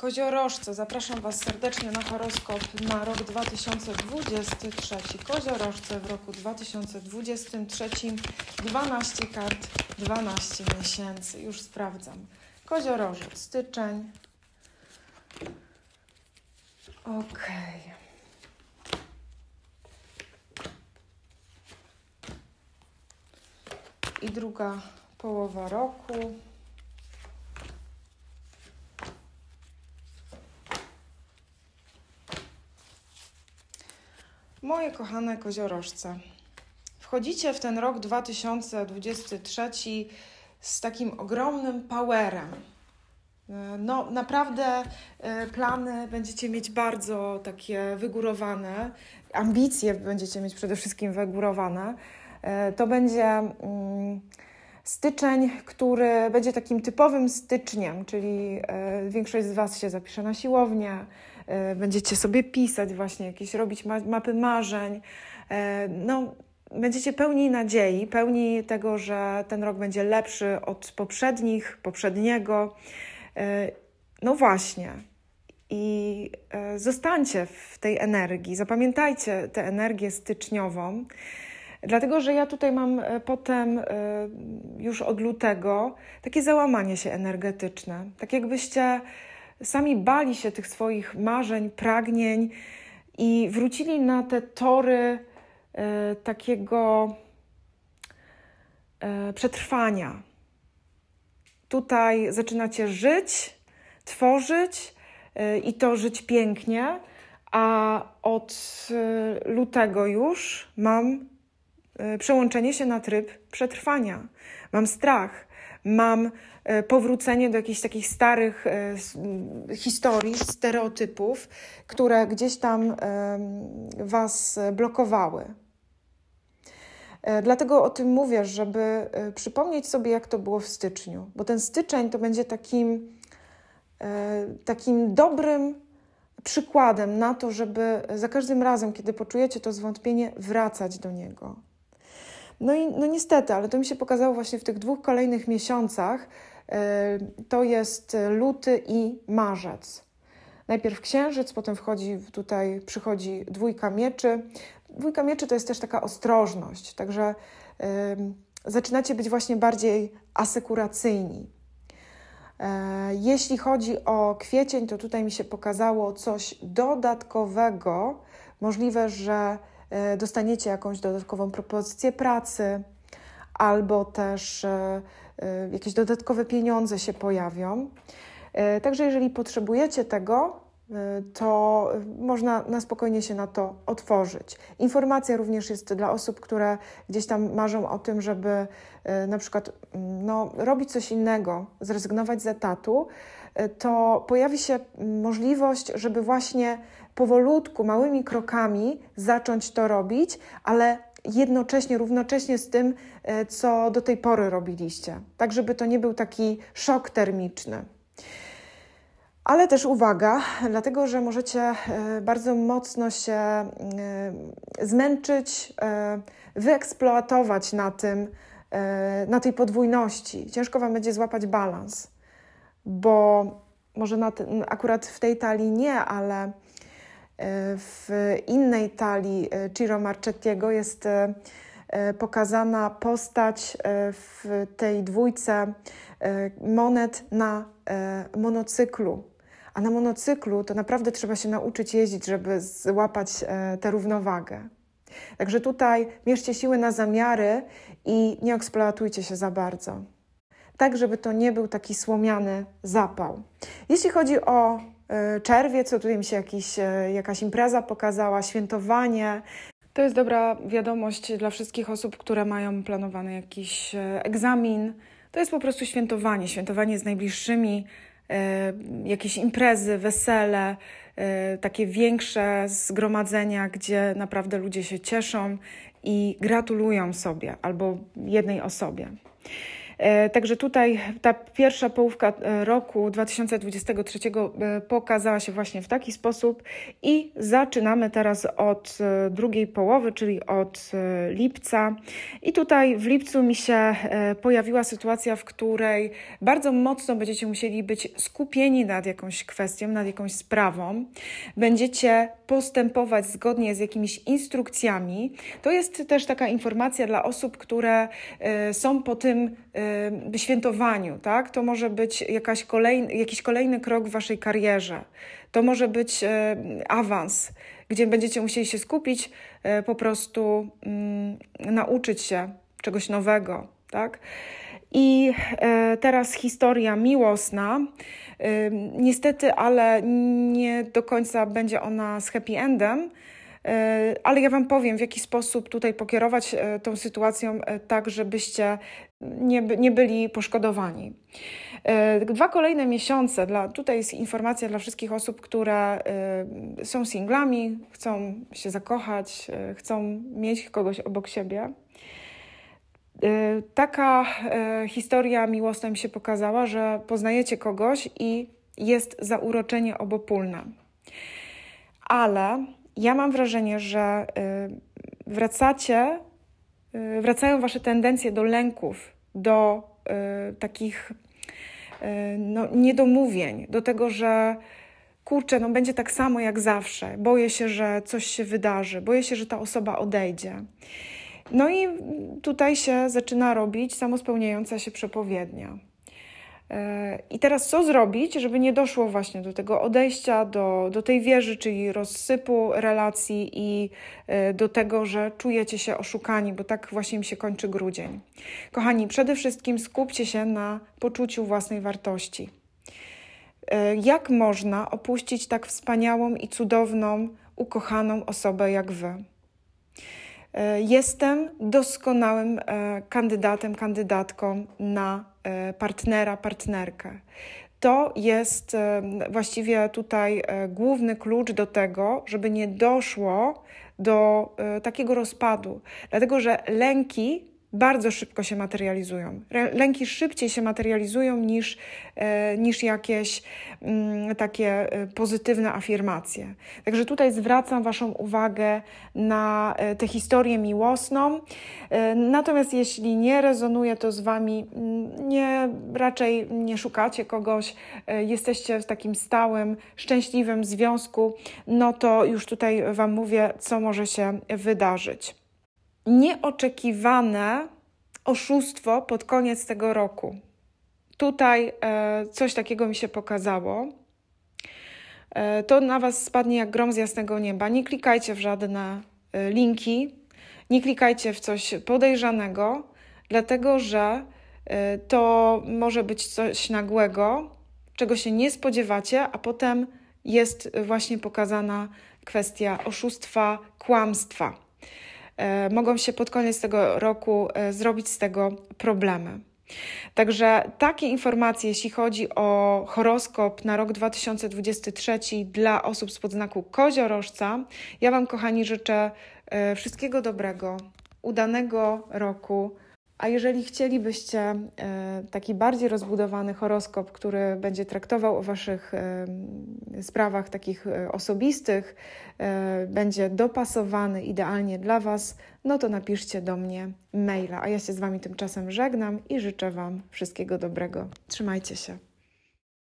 Koziorożce, zapraszam Was serdecznie na horoskop na rok 2023. Koziorożce w roku 2023 12 kart, 12 miesięcy. Już sprawdzam. Koziorożec, styczeń. Ok. I druga połowa roku. Moje kochane koziorożce, wchodzicie w ten rok 2023 z takim ogromnym powerem. E, no, naprawdę e, plany będziecie mieć bardzo takie wygórowane, ambicje będziecie mieć przede wszystkim wygórowane. E, to będzie mm, styczeń, który będzie takim typowym styczniem, czyli większość z Was się zapisze na siłownię, E, będziecie sobie pisać właśnie jakieś, robić ma mapy marzeń. E, no, będziecie pełni nadziei, pełni tego, że ten rok będzie lepszy od poprzednich, poprzedniego. E, no właśnie. I zostańcie w tej energii, zapamiętajcie tę energię styczniową, dlatego że ja tutaj mam potem już od lutego takie załamanie się energetyczne. Tak jakbyście sami bali się tych swoich marzeń, pragnień i wrócili na te tory e, takiego e, przetrwania. Tutaj zaczynacie żyć, tworzyć e, i to żyć pięknie, a od e, lutego już mam E, przełączenie się na tryb przetrwania. Mam strach, mam e, powrócenie do jakichś takich starych e, historii, stereotypów, które gdzieś tam Was blokowały. Dlatego o tym mówię, żeby przypomnieć sobie, jak to było w styczniu, bo ten styczeń to będzie takim, takim dobrym przykładem na to, żeby za każdym razem, kiedy poczujecie to zwątpienie, wracać do niego no i no niestety, ale to mi się pokazało właśnie w tych dwóch kolejnych miesiącach. E, to jest luty i marzec. Najpierw księżyc, potem wchodzi tutaj, przychodzi dwójka mieczy. Dwójka mieczy to jest też taka ostrożność, także e, zaczynacie być właśnie bardziej asekuracyjni. E, jeśli chodzi o kwiecień, to tutaj mi się pokazało coś dodatkowego. Możliwe, że E, dostaniecie jakąś dodatkową propozycję pracy, albo też e, e, jakieś dodatkowe pieniądze się pojawią. Także jeżeli potrzebujecie tego, to można na spokojnie się na to otworzyć. Informacja również jest dla osób, które gdzieś tam marzą o tym, żeby na przykład mm, no, robić coś innego, zrezygnować z etatu. Y, to pojawi się możliwość, żeby właśnie powolutku, małymi krokami zacząć to robić, ale jednocześnie, równocześnie z tym, y, co do tej pory robiliście, tak żeby to nie był taki szok termiczny. Ale też uwaga, dlatego że możecie y, bardzo mocno się zmęczyć, wyeksploatować na tym, na tej podwójności. Ciężko Wam będzie złapać balans bo może na akurat w tej talii nie, ale e, w innej talii e, Ciro Marchettiego jest e, pokazana postać w tej dwójce monet na monocyklu. A na monocyklu to naprawdę trzeba się nauczyć jeździć, żeby złapać tę równowagę. Także tutaj mierzcie siły na zamiary i nie eksploatujcie się za bardzo tak żeby to nie był taki słomiany zapał. Jeśli chodzi o e, czerwiec, to tutaj mi się jakiś, e, jakaś impreza pokazała, świętowanie. To jest dobra wiadomość dla wszystkich osób, które mają planowany jakiś e, egzamin. To jest po prostu świętowanie, świętowanie z najbliższymi, jakieś imprezy, wesele, takie większe zgromadzenia, gdzie naprawdę ludzie się cieszą i gratulują sobie albo jednej osobie. E, także tutaj ta pierwsza połówka e, roku 2023 e, pokazała się właśnie w taki sposób i zaczynamy teraz od drugiej połowy, czyli od lipca. I tutaj w lipcu mi się pojawiła sytuacja, w której bardzo mocno będziecie musieli być skupieni nad jakąś kwestią, nad jakąś sprawą. Będziecie postępować zgodnie z jakimiś instrukcjami. To jest też taka informacja dla osób, które są po tym świętowaniu, tak? To może być jakaś kolejny, jakiś kolejny krok w waszej karierze. To może być awans, gdzie będziecie musieli się skupić, e, po prostu mm, nauczyć się czegoś nowego, tak? I e, teraz historia miłosna. Niestety, ale nie do końca będzie ona z happy endem E, ale ja Wam powiem, w jaki sposób tutaj pokierować e, tą sytuacją, e, tak żebyście nie, nie byli poszkodowani. Dwa kolejne miesiące, dla, tutaj jest informacja dla wszystkich osób, które są singlami, chcą się zakochać, chcą mieć kogoś obok siebie. Taka historia miłosna mi się pokazała, że poznajecie kogoś i jest zauroczenie obopólne. Ale ja mam wrażenie, że y, wracacie, y, wracają wasze tendencje do lęków, do y, takich no, niedomówień, do tego, że kurczę, no będzie tak samo jak zawsze. Boję się, że coś się wydarzy, boję się, że ta osoba odejdzie. No i tutaj się zaczyna robić samospełniająca się przepowiednia. I teraz co zrobić, żeby nie doszło właśnie do tego odejścia, do, do tej wieży, czyli rozsypu relacji i e, do tego, że czujecie się oszukani, bo tak właśnie mi się kończy grudzień. Kochani, przede wszystkim skupcie się na poczuciu własnej wartości. E, jak można opuścić tak wspaniałą i cudowną, ukochaną osobę jak wy? E, jestem doskonałym kandydatem, kandydatką na E, partnera, partnerkę. To jest e, właściwie tutaj e, główny klucz do tego, żeby nie doszło do takiego rozpadu, dlatego że lęki bardzo szybko się materializują. Lęki szybciej się materializują niż, e, niż jakieś mm, takie e, pozytywne afirmacje. Także tutaj zwracam Waszą uwagę na e, tę historię miłosną. Natomiast jeśli nie rezonuje to z Wami, mm, nie, raczej nie szukacie kogoś, jesteście w takim stałym, szczęśliwym związku, no to już tutaj Wam mówię, co może się wydarzyć nieoczekiwane oszustwo pod koniec tego roku. Tutaj e, coś takiego mi się pokazało. E, to na Was spadnie jak grom z jasnego nieba. Nie klikajcie w żadne e, linki, nie klikajcie w coś podejrzanego, dlatego że to może być coś nagłego, czego się nie spodziewacie, a potem jest właśnie pokazana kwestia oszustwa, kłamstwa. E, mogą się pod koniec tego roku e, zrobić z tego problemy. Także takie informacje, jeśli chodzi o horoskop na rok 2023 dla osób spod znaku koziorożca, ja Wam kochani życzę e, wszystkiego dobrego, udanego roku a jeżeli chcielibyście e, taki bardziej rozbudowany horoskop, który będzie traktował o Waszych e, sprawach takich e, osobistych, będzie dopasowany idealnie dla Was, no to napiszcie do mnie maila. A ja się z Wami tymczasem żegnam i życzę Wam wszystkiego dobrego. Trzymajcie się.